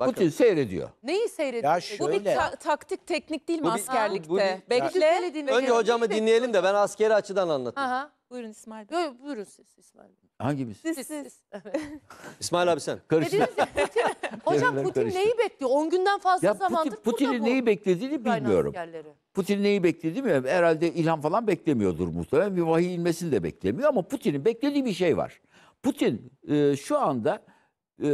Bakın. Putin seyrediyor. Neyi seyrediyor? Ya şöyle, bu bir ta taktik teknik değil mi bu bir, askerlikte? Bu, bir, Bekle. Önce hocamı dinleyelim de ben askeri açıdan anlatayım. Aha. Buyurun İsmail Bey. Yo, buyurun siz İsmail Bey. Hangi biz? Siz, siz. İsmail abi sen. Karıştı. hocam Putin karıştı. neyi bekliyor? 10 günden fazla ya, zamandır Putin, Putin'in neyi beklediğini bilmiyorum. Putin neyi bekledi mi? Herhalde ilham falan beklemiyordur muhtemelen. Bir vahiy inmesini de beklemiyor ama Putin'in beklediği bir şey var. Putin e, şu anda e,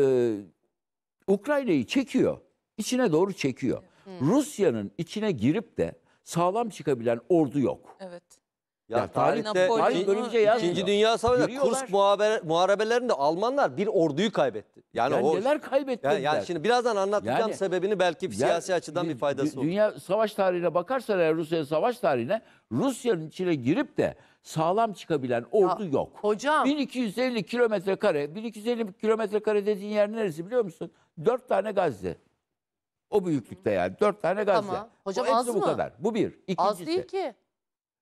Ukrayna'yı çekiyor. içine doğru çekiyor. Hmm. Rusya'nın içine girip de sağlam çıkabilen ordu yok. Evet. Ya, Ya tarihte tarih- Napolyon- Dünya Savaşı'nda Giriyorlar. Kursk muharebelerinde Almanlar bir orduyu kaybetti. Yani, Yani o neler kaybettiler? yani, yani şimdi birazdan anlatacağım Yani- sebebini belki Ya, siyasi açıdan bir faydası olur. Dünya savaş tarihine bakarsan eğer Rusya'nın savaş tarihine Rusya'nın içine girip de sağlam çıkabilen ordu yok. Hocam 1250 kilometre kare, 1250 kilometre kare dediğin yer neresi biliyor musun? Dört tane Gazze. O büyüklükte yani. Dört tane Gazze. Tamam. Hocam o az hepsi bu mı? kadar. Bu bir. İkincisi. Az değil ki.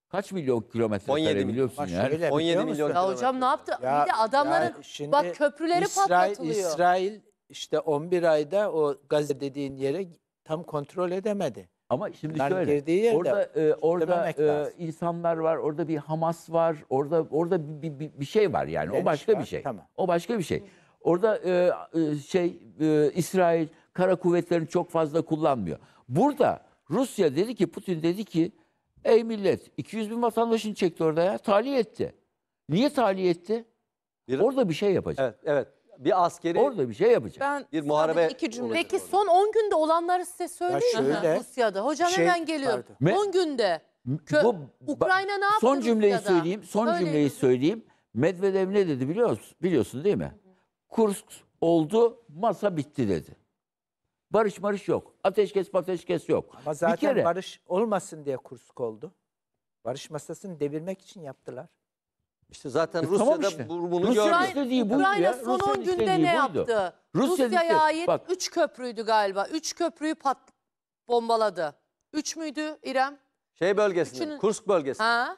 Kaç milyon kilometre 17 kare milyon. biliyorsun Bak ya? şöyle, 17 biliyor milyon Ya hocam ne yaptı? Ya- bir de adamların Ya bak köprüleri İsrail, patlatılıyor. İsrail işte 11 ayda o Gazze dediğin yere tam kontrol edemedi. Ama şimdi Bunların şöyle girdiği yerde orada e, orada e, insanlar var, orada bir Hamas var, orada orada bir bir, bir şey var yani. o başka var, bir şey. tamam. O başka bir şey. Orada e, e, şey e, İsrail kara kuvvetlerini çok fazla kullanmıyor. Burada Rusya dedi ki Putin dedi ki ey millet 200 bin vatandaşını çekti orada ya tahliye etti. Niye tahliye etti? Bir, orada bir şey yapacak. Evet, evet. Bir askeri orada bir şey yapacak. Ben bir muharebe iki cümle. Peki orada. son 10 günde olanları size söyleyeyim mi? Rusya'da. Hocam şey, hemen geliyor. 10 günde. Kö bu, Ukrayna ne yaptı? Son cümleyi Rusya'da? söyleyeyim. Son Öyle cümleyi söyleyeyim. Medvedev ne dedi biliyor musun? Biliyorsun değil mi? Kurs oldu, masa bitti dedi. Barış barış yok. Ateşkes ateşkes yok. Ama zaten bir kere, barış olmasın diye kursk oldu. Barış masasını devirmek için yaptılar. İşte zaten e, Rusya'da tamam işte. bunu Rusya gördü. Istediği buydu Ukrayna ya. son Rusya'nın 10 günde ne buydu. yaptı? Rusya Rusya'ya ait 3 köprüydü galiba. 3 köprüyü pat bombaladı. 3 müydü İrem? Şey bölgesinde, Üçün... Kursk bölgesinde. Ha?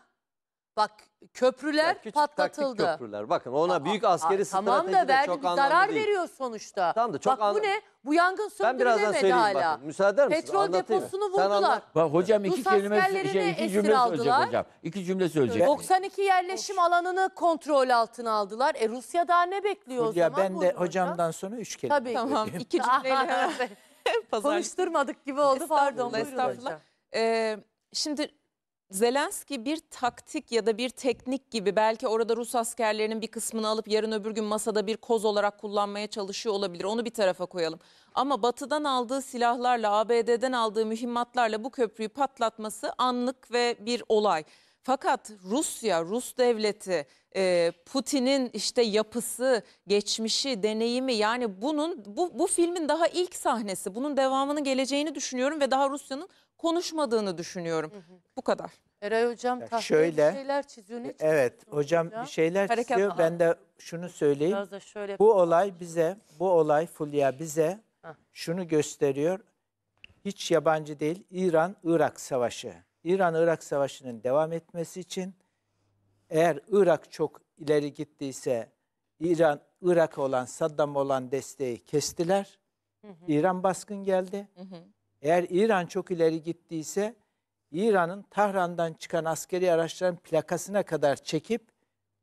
Bak köprüler küçük patlatıldı. taktik köprüler. Bakın ona büyük askeri Ay, strateji tamam da de verdi çok anlamlı zarar değil. veriyor sonuçta. Tamam da çok Bak bu ne? Bu yangın Ben birazdan söndürülemedi söyleyeyim hala. bakın. Müsaade misin? Petrol Anlatayım. deposunu Sen vurdular. Bak hocam iki Rus kelime şey, askerlerini şey, iki cümle söyleyecek hocam. İki cümle söyleyecek. 92 yerleşim alanını kontrol altına aldılar. E Rusya daha ne bekliyor o Ya zaman? ben de Buyurun hocamdan sonra üç kelime. Tabii. Tamam İki cümleyle Konuşturmadık gibi oldu pardon. Estağfurullah, Ee, şimdi Zelenski bir taktik ya da bir teknik gibi belki orada Rus askerlerinin bir kısmını alıp yarın öbür gün masada bir koz olarak kullanmaya çalışıyor olabilir. Onu bir tarafa koyalım. Ama Batı'dan aldığı silahlarla, ABD'den aldığı mühimmatlarla bu köprüyü patlatması anlık ve bir olay. Fakat Rusya, Rus devleti, e, Putin'in işte yapısı, geçmişi, deneyimi yani bunun bu, bu filmin daha ilk sahnesi. Bunun devamının geleceğini düşünüyorum ve daha Rusya'nın konuşmadığını düşünüyorum. Hı hı. Bu kadar. Eray hocam ya şöyle, bir şeyler çiziyor. Ne evet hocam bir şeyler Hareket, çiziyor. Aha. Ben de şunu söyleyeyim. Biraz da şöyle bu olay bize, bu olay Fulya bize ha. şunu gösteriyor. Hiç yabancı değil İran-Irak savaşı. İran-Irak savaşının devam etmesi için eğer Irak çok ileri gittiyse İran Irak'a olan Saddam olan desteği kestiler. Hı hı. İran baskın geldi. Hı hı. Eğer İran çok ileri gittiyse İran'ın Tahran'dan çıkan askeri araçların plakasına kadar çekip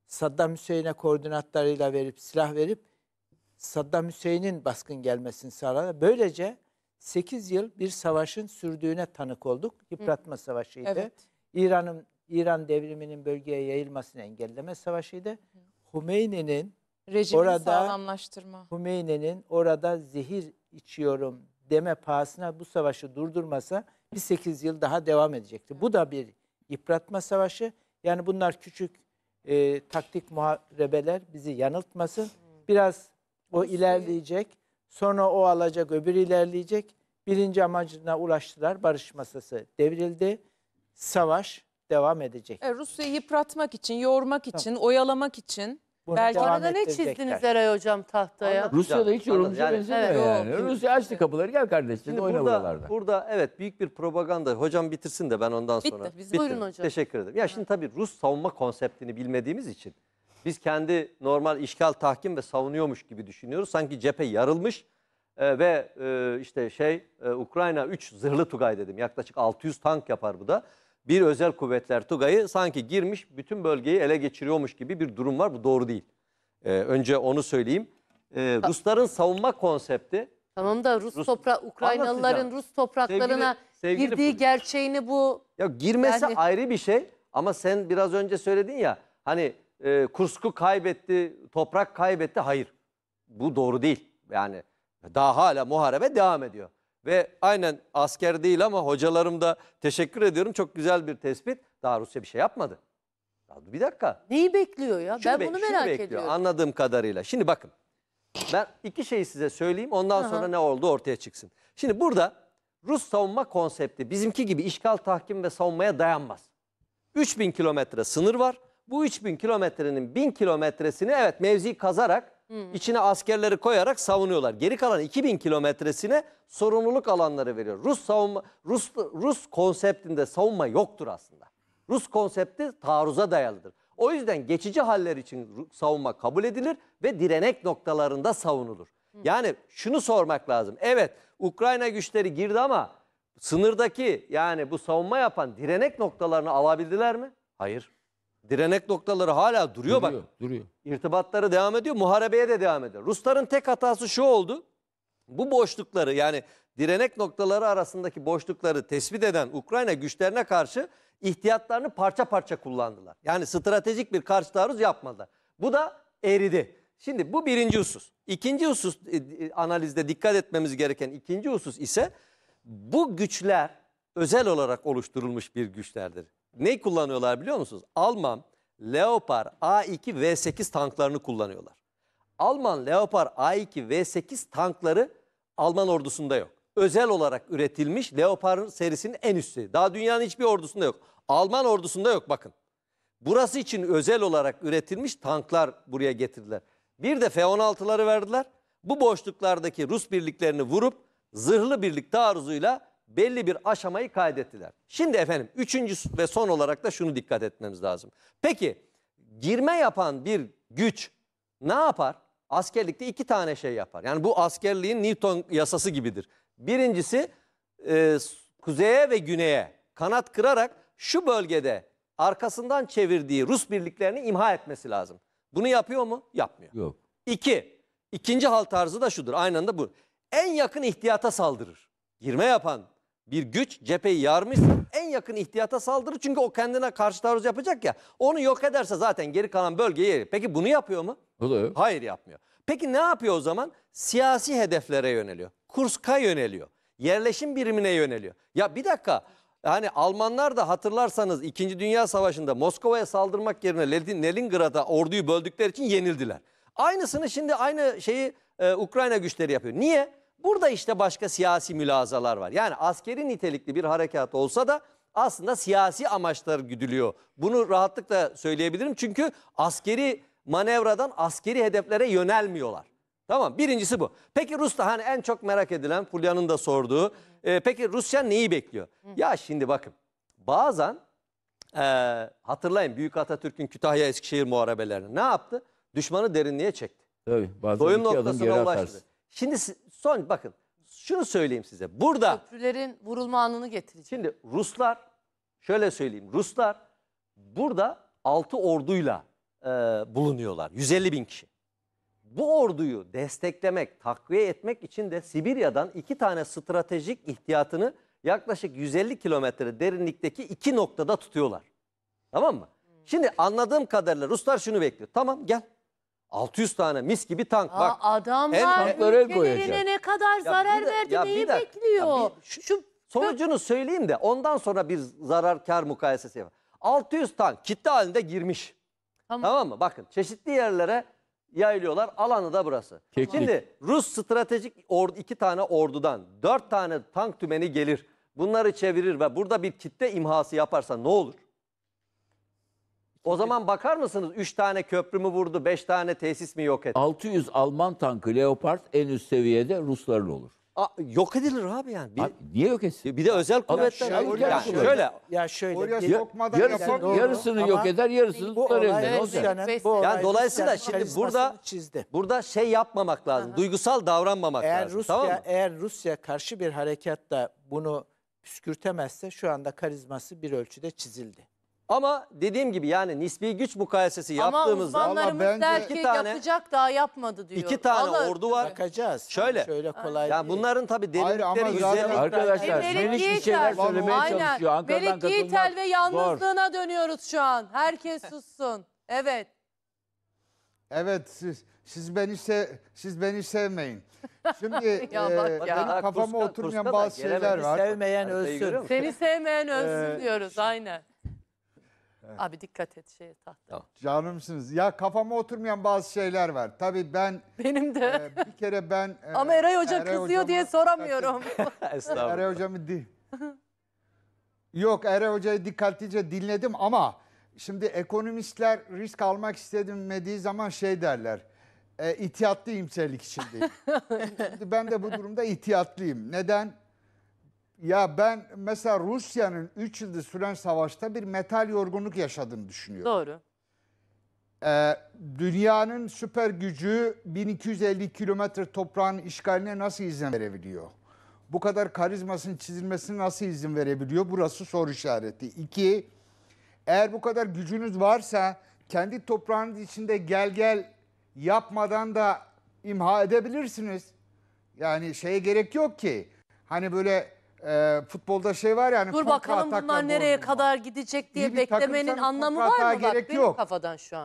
Saddam Hüseyin'e koordinatlarıyla verip silah verip Saddam Hüseyin'in baskın gelmesini sağladı. Böylece 8 yıl bir savaşın sürdüğüne tanık olduk. Yıpratma Hı. savaşıydı. Evet. İran'ın İran devriminin bölgeye yayılmasını engelleme savaşıydı. Hümeyni'nin orada sağlamlaştırma. Hümeyni'nin orada zehir içiyorum deme pahasına bu savaşı durdurmasa bir 8 yıl daha devam edecekti. Hı. Bu da bir yıpratma savaşı. Yani bunlar küçük e, taktik muharebeler bizi yanıltmasın. Hı. Biraz o ilerleyecek. Sonra o alacak, öbürü ilerleyecek. Birinci amacına ulaştılar. Barış masası devrildi. Savaş devam edecek. E, Rusya'yı yıpratmak için, yoğurmak için, oyalamak için. Bunu Belki Arada ne çizdiniz Eray Hocam tahtaya? Rusya'da hiç yorumcu Yani- benzemiyor Evet. yani. Yok. Rusya açtı kapıları gel kardeş. Şimdi Şimdi buralarda. burada, evet büyük bir propaganda. Hocam bitirsin de ben ondan sonra Bitti, sonra. bizim- Buyurun hocam. Teşekkür ederim. Ya şimdi tabii Rus savunma konseptini bilmediğimiz için biz kendi normal işgal, tahkim ve savunuyormuş gibi düşünüyoruz. Sanki cephe yarılmış, e, ve e, işte şey e, Ukrayna 3 zırhlı Tugay dedim. Yaklaşık 600 tank yapar bu da. Bir özel kuvvetler Tugay'ı sanki girmiş bütün bölgeyi ele geçiriyormuş gibi bir durum var. Bu doğru değil. E, önce onu söyleyeyim. E, Rusların savunma konsepti Tamam da Rus, Rus topra Ukraynalıların Rus topraklarına sevgili, sevgili girdiği bu. gerçeğini bu Ya girmesi yani... ayrı bir şey ama sen biraz önce söyledin ya hani e, Kursk'u kaybetti, toprak kaybetti. Hayır. Bu doğru değil. Yani daha hala muharebe devam ediyor. Ve aynen asker değil ama hocalarım da teşekkür ediyorum. Çok güzel bir tespit. Daha Rusya bir şey yapmadı. Ya bir dakika. Neyi bekliyor ya? Şunu ben be- bunu şunu bekliyor, ediyorum. Anladığım kadarıyla. Şimdi bakın. Ben iki şeyi size söyleyeyim. Ondan Aha. sonra ne oldu ortaya çıksın. Şimdi burada Rus savunma konsepti bizimki gibi işgal tahkim ve savunmaya dayanmaz. 3000 kilometre sınır var. Bu 3000 kilometrenin 1000 kilometresini evet mevzi kazarak Hmm. İçine askerleri koyarak savunuyorlar. Geri kalan 2000 kilometresine sorumluluk alanları veriyor. Rus savunma Rus Rus konseptinde savunma yoktur aslında. Rus konsepti taarruza dayalıdır. O yüzden geçici haller için savunma kabul edilir ve direnek noktalarında savunulur. Hmm. Yani şunu sormak lazım. Evet Ukrayna güçleri girdi ama sınırdaki yani bu savunma yapan direnek noktalarını alabildiler mi? Hayır. Direnek noktaları hala duruyor, duruyor bak. Duruyor. İrtibatları devam ediyor. Muharebeye de devam ediyor. Rusların tek hatası şu oldu. Bu boşlukları yani direnek noktaları arasındaki boşlukları tespit eden Ukrayna güçlerine karşı ihtiyatlarını parça parça kullandılar. Yani stratejik bir karşı taarruz yapmadılar. Bu da eridi. Şimdi bu birinci husus. İkinci husus e, e, analizde dikkat etmemiz gereken ikinci husus ise bu güçler özel olarak oluşturulmuş bir güçlerdir ne kullanıyorlar biliyor musunuz? Alman Leopard A2 V8 tanklarını kullanıyorlar. Alman Leopard A2 V8 tankları Alman ordusunda yok. Özel olarak üretilmiş Leopard serisinin en üstü. Daha dünyanın hiçbir ordusunda yok. Alman ordusunda yok bakın. Burası için özel olarak üretilmiş tanklar buraya getirdiler. Bir de F-16'ları verdiler. Bu boşluklardaki Rus birliklerini vurup zırhlı birlik taarruzuyla belli bir aşamayı kaydettiler. Şimdi efendim üçüncü ve son olarak da şunu dikkat etmemiz lazım. Peki girme yapan bir güç ne yapar? Askerlikte iki tane şey yapar. Yani bu askerliğin Newton yasası gibidir. Birincisi e, kuzeye ve güneye kanat kırarak şu bölgede arkasından çevirdiği Rus birliklerini imha etmesi lazım. Bunu yapıyor mu? Yapmıyor. Yok. İki, ikinci hal tarzı da şudur. Aynı anda bu. En yakın ihtiyata saldırır. Girme yapan bir güç cepheyi yarmışsa en yakın ihtiyata saldırır. Çünkü o kendine karşı taarruz yapacak ya. Onu yok ederse zaten geri kalan bölgeyi yer. Peki bunu yapıyor mu? Oluyor. Hayır yapmıyor. Peki ne yapıyor o zaman? Siyasi hedeflere yöneliyor. Kursk'a yöneliyor. Yerleşim birimine yöneliyor. Ya bir dakika yani Almanlar da hatırlarsanız 2. Dünya Savaşı'nda Moskova'ya saldırmak yerine Leningrad'a orduyu böldükleri için yenildiler. Aynısını şimdi aynı şeyi e, Ukrayna güçleri yapıyor. Niye? Burada işte başka siyasi mülazalar var. Yani askeri nitelikli bir harekat olsa da aslında siyasi amaçlar güdülüyor. Bunu rahatlıkla söyleyebilirim çünkü askeri manevradan askeri hedeflere yönelmiyorlar. Tamam birincisi bu. Peki Rus'ta hani en çok merak edilen Fulya'nın da sorduğu. E, peki Rusya neyi bekliyor? Ya şimdi bakın bazen e, hatırlayın Büyük Atatürk'ün Kütahya Eskişehir muharebelerini ne yaptı? Düşmanı derinliğe çekti. Tabii bazen Doyum noktasına ulaştı. Şimdi Son bakın şunu söyleyeyim size. Burada köprülerin vurulma anını getirecek. Şimdi Ruslar şöyle söyleyeyim. Ruslar burada 6 orduyla e, bulunuyorlar. 150 bin kişi. Bu orduyu desteklemek, takviye etmek için de Sibirya'dan iki tane stratejik ihtiyatını yaklaşık 150 kilometre derinlikteki iki noktada tutuyorlar. Tamam mı? Hmm. Şimdi anladığım kadarıyla Ruslar şunu bekliyor. Tamam gel 600 tane mis gibi tank. Aa, Bak adamlar el ülkelerine ne kadar Ya zarar bir de- verdi ya neyi bir dakika, bekliyor? ya bir- şu- Şu Sonucunu söyleyeyim de ondan sonra bir zarar kar mukayesesi yapalım. 600 tank kitle halinde girmiş. Tamam. Tamam. mı? Bakın çeşitli yerlere yayılıyorlar. Alanı da burası. Keklik. Şimdi Rus stratejik ordu iki tane ordudan dört tane tank tümeni gelir. Bunları çevirir ve burada bir kitle imhası yaparsa ne olur? O zaman bakar mısınız 3 tane köprü mü vurdu, 5 tane tesis mi yok etti? 600 Alman tankı Leopard en üst seviyede Rusların olur. Aa, yok edilir abi yani. Bir, Abi niye yok etsin? bir de özel kuvvetler. şöyle- alır. Yani şöyle- şöyle Ya şöyle. Oraya bir- sokmadan yarısını, yarısını Ama yok eder, yarısını bu tutar elinde. bu olay Yani dolayısıyla şimdi burada çizdi. burada şey yapmamak lazım. Duygusal davranmamak Eğer lazım. Rusya tamam mı? eğer Rusya karşı bir harekatla bunu püskürtemezse şu anda karizması bir ölçüde çizildi. Ama dediğim gibi yani nispi güç mukayesesi yaptığımızda Ama uzmanlarımız Valla bence- der ki tane- yapacak daha yapmadı diyor. İki tane Vallahi- ordu var. Bakacağız. Şöyle. Şöyle kolay Yani değil. bunların tabii Hayır ama derinlikleri zaten- Arkadaşlar E, Melik bir şeyler söylemeye Aynen. çalışıyor. Ankara'dan Melik katılmak Yiğitel ve zor. yalnızlığına dönüyoruz şu an. Herkes sussun. Evet. Evet siz siz beni se siz beni sevmeyin. Şimdi e, Ya bak e, ya. kafama Kurska- oturmayan Kurska bazı şeyler var. Sevmeyen Haritayı görüyor Seni sevmeyen ee, ölsün diyoruz aynen. Evet. Abi dikkat et şey tahta. Tamam. Canımsınız. Ya kafama oturmayan bazı şeyler var. Tabii ben benim de e, bir kere ben e, Ama Eray Hoca Eray kızıyor hocama, diye soramıyorum. Estağfurullah. Eray hocamı di Yok Eray hocayı dikkatlice dinledim ama şimdi ekonomistler risk almak istedilmediği zaman şey derler. E, ihtiyatlı imselik içindeyim. şimdi ben de bu durumda ihtiyatlıyım. Neden? Ya ben mesela Rusya'nın 3 yıldır süren savaşta bir metal yorgunluk yaşadığını düşünüyorum. Doğru. Ee, dünyanın süper gücü 1250 kilometre toprağın işgaline nasıl izin verebiliyor? Bu kadar karizmasının çizilmesine nasıl izin verebiliyor? Burası soru işareti. İki, eğer bu kadar gücünüz varsa kendi toprağınız içinde gel gel yapmadan da imha edebilirsiniz. Yani şeye gerek yok ki. Hani böyle e, futbolda şey var yani. Dur bakalım bunlar nereye kadar gidecek diye beklemenin anlamı var mı? Bak gerek benim kafadan şu an.